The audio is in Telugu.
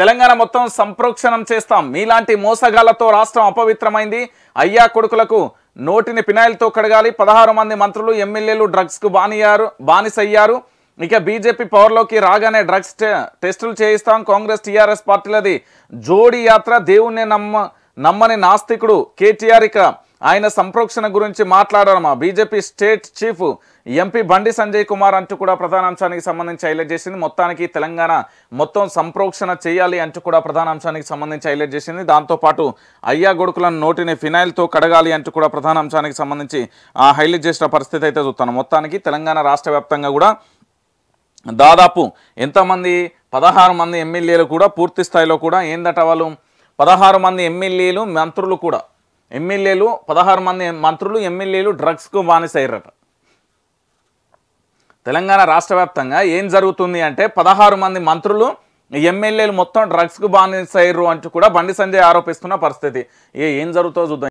తెలంగాణ మొత్తం సంప్రోక్షణం చేస్తాం మీలాంటి మోసగాళ్లతో రాష్ట్రం అపవిత్రమైంది అయ్యా కొడుకులకు నోటిని పినాయిల్తో కడగాలి పదహారు మంది మంత్రులు ఎమ్మెల్యేలు డ్రగ్స్కు బానియారు బానిసయ్యారు ఇక బీజేపీ పవర్లోకి రాగానే డ్రగ్స్ టెస్టులు చేయిస్తాం కాంగ్రెస్ టీఆర్ఎస్ పార్టీలది జోడీ యాత్ర దేవుణ్ణి నమ్మ నమ్మని నాస్తికుడు కేటీఆర్ ఇక ఆయన సంప్రోక్షణ గురించి మాట్లాడడం బీజేపీ స్టేట్ చీఫ్ ఎంపీ బండి సంజయ్ కుమార్ అంటూ కూడా ప్రధానాంశానికి సంబంధించి హైలైట్ చేసింది మొత్తానికి తెలంగాణ మొత్తం సంప్రోక్షణ చేయాలి అంటూ కూడా ప్రధానాంశానికి సంబంధించి హైలైట్ చేసింది దాంతోపాటు అయ్యా గొడుకులను నోటిని ఫినాయిల్తో కడగాలి అంటూ కూడా ప్రధానాంశానికి సంబంధించి హైలైట్ చేసిన పరిస్థితి అయితే చూస్తాను మొత్తానికి తెలంగాణ రాష్ట్ర కూడా దాదాపు ఎంతమంది పదహారు మంది ఎమ్మెల్యేలు కూడా పూర్తి స్థాయిలో కూడా ఏందట వాళ్ళు పదహారు మంది ఎమ్మెల్యేలు మంత్రులు కూడా ఎమ్మెల్యేలు పదహారు మంది మంత్రులు ఎమ్మెల్యేలు డ్రగ్స్కు బానిసయ్యారట తెలంగాణ రాష్ట్ర వ్యాప్తంగా ఏం జరుగుతుంది అంటే పదహారు మంది మంత్రులు ఎమ్మెల్యేలు మొత్తం డ్రగ్స్కు బానిసయ్యారు అంటూ కూడా బండి సంజయ్ ఆరోపిస్తున్న పరిస్థితి ఏ ఏం జరుగుతుందో చూద్దాం